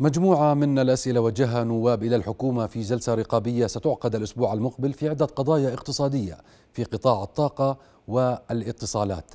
مجموعة من الأسئلة وجهها نواب إلى الحكومة في جلسة رقابية ستعقد الأسبوع المقبل في عدة قضايا اقتصادية في قطاع الطاقة والاتصالات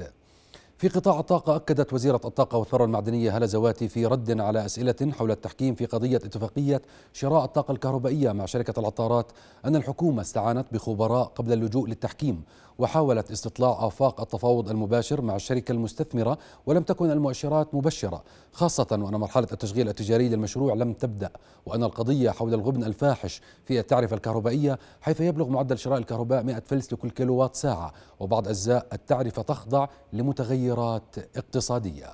في قطاع الطاقة أكدت وزيرة الطاقة والثروة المعدنية هلا زواتي في رد على أسئلة حول التحكيم في قضية اتفاقية شراء الطاقة الكهربائية مع شركة العطارات أن الحكومة استعانت بخبراء قبل اللجوء للتحكيم وحاولت استطلاع آفاق التفاوض المباشر مع الشركة المستثمرة ولم تكن المؤشرات مبشرة خاصة وأن مرحلة التشغيل التجاري للمشروع لم تبدأ وأن القضية حول الغبن الفاحش في التعرفة الكهربائية حيث يبلغ معدل شراء الكهرباء 100 فلس لكل كيلووات ساعة وبعض أجزاء التعرفة تخضع لمتغير تأثيرات اقتصادية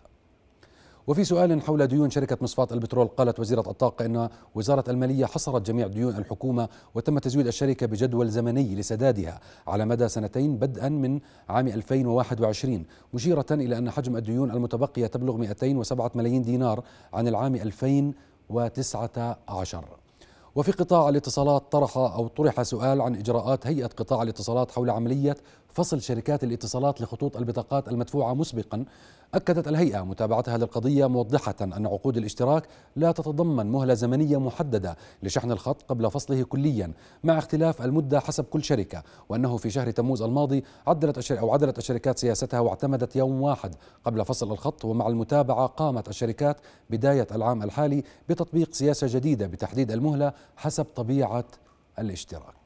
وفي سؤال حول ديون شركة مصفات البترول قالت وزيرة الطاقة أن وزارة المالية حصرت جميع ديون الحكومة وتم تزويد الشركة بجدول زمني لسدادها على مدى سنتين بدءا من عام 2021 مشيرة إلى أن حجم الديون المتبقية تبلغ 207 ملايين دينار عن العام 2019 وفي قطاع الاتصالات طرح أو طرح سؤال عن إجراءات هيئة قطاع الاتصالات حول عملية فصل شركات الاتصالات لخطوط البطاقات المدفوعة مسبقا أكدت الهيئة متابعتها للقضية موضحة أن عقود الاشتراك لا تتضمن مهلة زمنية محددة لشحن الخط قبل فصله كليا مع اختلاف المدة حسب كل شركة وأنه في شهر تموز الماضي عدلت أو عدلت الشركات سياستها واعتمدت يوم واحد قبل فصل الخط ومع المتابعة قامت الشركات بداية العام الحالي بتطبيق سياسة جديدة بتحديد المهلة حسب طبيعه الاشتراك